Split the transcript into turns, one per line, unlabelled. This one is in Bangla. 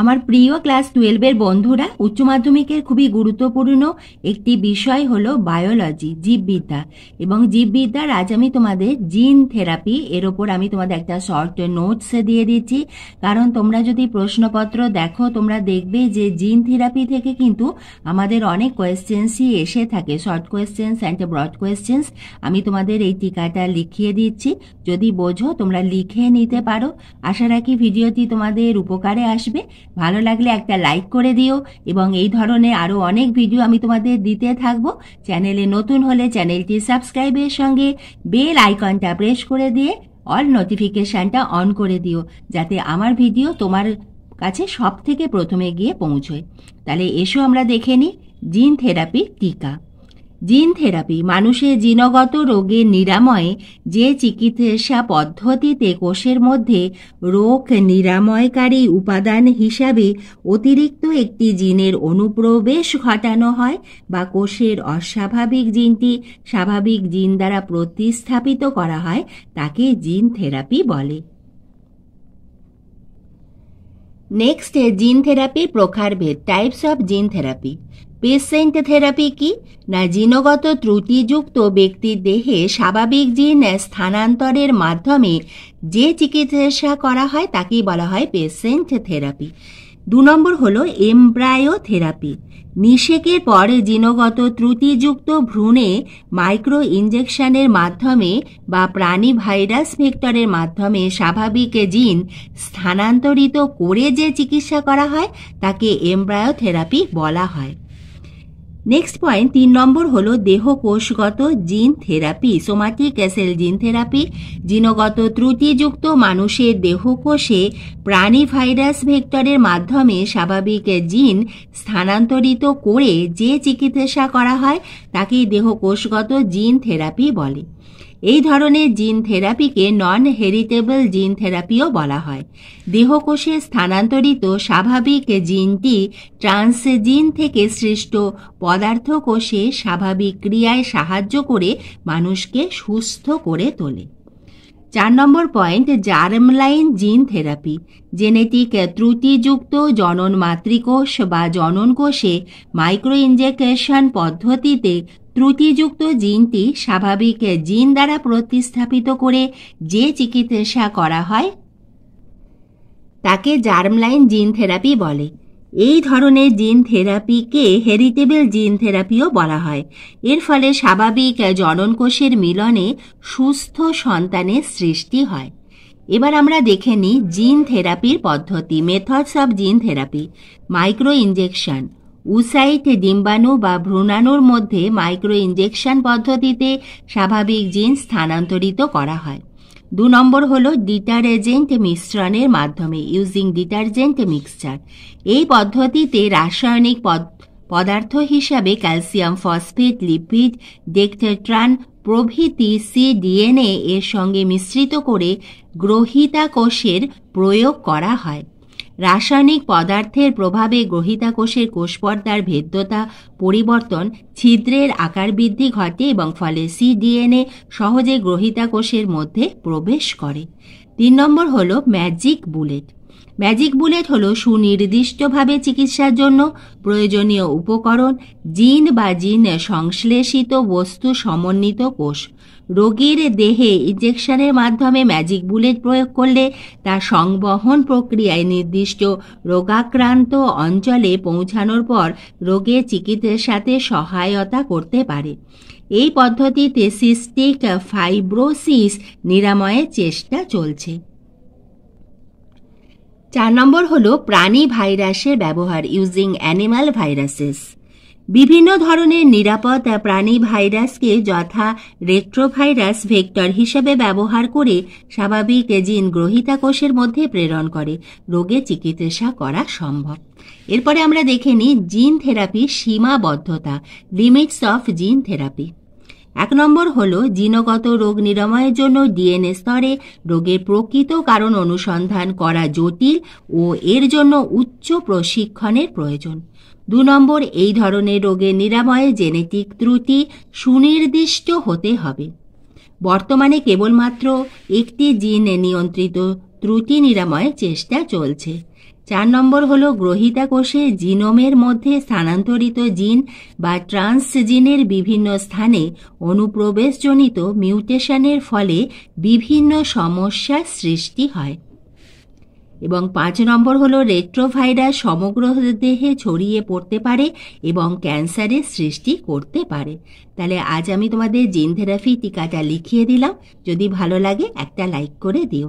আমার প্রিয় ক্লাস টুয়েলভের বন্ধুরা উচ্চ মাধ্যমিকের খুবই গুরুত্বপূর্ণ একটি বিষয় হলো বায়োলজি জীববিদ্যা এবং জীববিদ্যার আজ আমি তোমাদের জিন থেরাপি এর ওপর আমি তোমাদের একটা শর্ট নোটস দিয়ে দিচ্ছি কারণ তোমরা যদি প্রশ্নপত্র দেখো তোমরা দেখবে যে জিন থেরাপি থেকে কিন্তু আমাদের অনেক কোয়েশ্চেন্সই এসে থাকে short questions and broad questions আমি তোমাদের এই টিকাটা লিখিয়ে দিচ্ছি যদি বোঝো তোমরা লিখে নিতে পারো আশা রাখি ভিডিওটি তোমাদের উপকারে আসবে ভালো লাগলে একটা লাইক করে দিও এবং এই ধরনের আরও অনেক ভিডিও আমি তোমাদের দিতে থাকবো চ্যানেলে নতুন হলে চ্যানেলটি সাবস্ক্রাইবের সঙ্গে বেল আইকনটা প্রেস করে দিয়ে অল নোটিফিকেশানটা অন করে দিও যাতে আমার ভিডিও তোমার কাছে সব থেকে প্রথমে গিয়ে পৌঁছয় তাহলে এসো আমরা দেখে নিই জিন থেরাপি টিকা জিন থেরাপি মানুষের জিনগত রোগের নিরাময়ে যে চিকিৎসা পদ্ধতিতে কোষের মধ্যে রোগ নিরাময়কারী উপাদান হিসাবে অতিরিক্ত একটি জিনের অনুপ্রবেশ ঘটানো হয় বা কোষের অস্বাভাবিক জিনটি স্বাভাবিক জিন দ্বারা প্রতিস্থাপিত করা হয় তাকে জিন থেরাপি বলে নেক্সট জিন থেরাপির প্রকারভেদ types of gene therapy patient therapy কি না জিনগত ত্রুটিযুক্ত ব্যক্তির দেহে স্বাভাবিক জিন স্থানান্তরের মাধ্যমে যে চিকিৎসা করা হয় তাকেই বলা হয় পেসেন্ট থেরাপি দু নম্বর হল এমব্রায়ো থেরাপি নিষেকের পরে জিনগত ত্রুটিযুক্ত ভ্রূণে মাইক্রো ইঞ্জেকশনের মাধ্যমে বা প্রাণী ভাইরাস ভেক্টরের মাধ্যমে স্বাভাবিক জিন স্থানান্তরিত করে যে চিকিৎসা করা হয় তাকে এমব্রায়ো থেরাপি বলা হয় নেক্সট পয়েন্ট তিন নম্বর হল দেহ কোষগত gene therapy somatic cell gene therapy জিনগত ত্রুটিযুক্ত মানুষের দেহকোষে প্রাণী ভাইরাস ভেক্টরের মাধ্যমে স্বাভাবিক জিন স্থানান্তরিত করে যে চিকিৎসা করা হয় তাকেই দেহকোষগত জিন থেরাপি বলে এই ধরনের জিন থেরাপিকে নন হেরিটেবল জিন থেরাপিও বলা হয় দেহকোষে স্থানান্তরিত স্বাভাবিক জিনটি ট্রান্সজিন থেকে সৃষ্ট পদার্থ কোষে স্বাভাবিক ক্রিয়ায় সাহায্য করে মানুষকে সুস্থ করে তোলে চার নম্বর পয়েন্ট জার্মলাইন জিন থেরাপি জেনেটিক ত্রুটিযুক্ত জনন মাতৃকোষ বা জনন কোষে মাইক্রো ইঞ্জেকশন পদ্ধতিতে ত্রুটিযুক্ত জিনটি স্বাভাবিক জিন দ্বারা প্রতিস্থাপিত করে যে চিকিৎসা করা হয় তাকে জার্মলাইন জিন থেরাপি বলে এই ধরনের জিন থেরাপিকে হেরিটেবল জিন থেরাপিও বলা হয় এর ফলে স্বাভাবিক জননকোষের মিলনে সুস্থ সন্তানের সৃষ্টি হয় এবার আমরা দেখে নিই জিন থেরাপির পদ্ধতি methods of gene therapy micro injection উসাইটে ডিম্বাণু বা ভ্রূণাণুর মধ্যে মাইক্রো ইঞ্জেকশন পদ্ধতিতে স্বাভাবিক জিন স্থানান্তরিত করা হয় দু নম্বর হল ডিটারজেন্ট মিশ্রণের মাধ্যমে ইউজিং ডিটারজেন্ট মিক্সচার এই পদ্ধতিতে রাসায়নিক পদার্থ হিসাবে ক্যালসিয়াম ফসফেট লিপিড ডেকটেট্রান প্রভৃতি সিডিএনএ এর সঙ্গে মিশ্রিত করে গ্রহিতা কোষের প্রয়োগ করা হয় রাসায়নিক পদার্থের প্রভাবে গ্রহিতা কোষের কোষপর্দার ভেদ্যতা পরিবর্তন ছিদ্রের আকার বৃদ্ধি ঘটে এবং ফলে সিডিএনএ সহজে গ্রহিতা কোষের মধ্যে প্রবেশ করে তিন নম্বর হল ম্যাজিক বুলেট ম্যাজিক বুলেট হলো সুনির্দিষ্টভাবে চিকিৎসার জন্য প্রয়োজনীয় উপকরণ জিন বা জিন সংশ্লেষিত বস্তু সমন্বিত কোষ রোগীর দেহে ইঞ্জেকশনের মাধ্যমে ম্যাজিক বুলেট প্রয়োগ করলে তা সংবহন প্রক্রিয়ায় নির্দিষ্ট রোগাক্রান্ত অঞ্চলে পৌঁছানোর পর রোগের চিকিৎসার সাথে সহায়তা করতে পারে এই পদ্ধতিতে সিস্টিক ফাইব্রোসিস নিরাময়ের চেষ্টা চলছে চার নম্বর হল প্রাণী ভাইরাসের ব্যবহার ইউজিং অ্যানিমাল ভাইরাসেস বিভিন্ন ধরনের নিরাপদ প্রাণী ভাইরাসকে যথা রেট্রোভাইরাস ভেক্টর হিসেবে ব্যবহার করে স্বাভাবিক জিন গ্রহিতা কোষের মধ্যে প্রেরণ করে রোগে চিকিৎসা করা সম্ভব এরপরে আমরা দেখে নিই জিন থেরাপি সীমাবদ্ধতা লিমিটস অফ জিন থেরাপি এক নম্বর হল জিনগত রোগ নিরাময়ের জন্য ডিএনএ স্তরে রোগের প্রকৃত কারণ অনুসন্ধান করা জটিল ও এর জন্য উচ্চ প্রশিক্ষণের প্রয়োজন দু নম্বর এই ধরনের রোগের নিরাময়ে জেনেটিক ত্রুটি সুনির্দিষ্ট হতে হবে বর্তমানে কেবলমাত্র একটি জিন নিয়ন্ত্রিত ত্রুটি নিরাময়ের চেষ্টা চলছে চার নম্বর হল গ্রহিতা কোষে জিনোমের মধ্যে স্থানান্তরিত জিন বা ট্রান্সজিনের বিভিন্ন স্থানে অনুপ্রবেশজনিত মিউটেশনের ফলে বিভিন্ন সমস্যার সৃষ্টি হয় এবং পাঁচ নম্বর হল রেট্রোভাইরাস সমগ্র দেহে ছড়িয়ে পড়তে পারে এবং ক্যান্সারের সৃষ্টি করতে পারে তাহলে আজ আমি তোমাদের জিন থেরাপি টিকাটা লিখিয়ে দিলাম যদি ভালো লাগে একটা লাইক করে দিও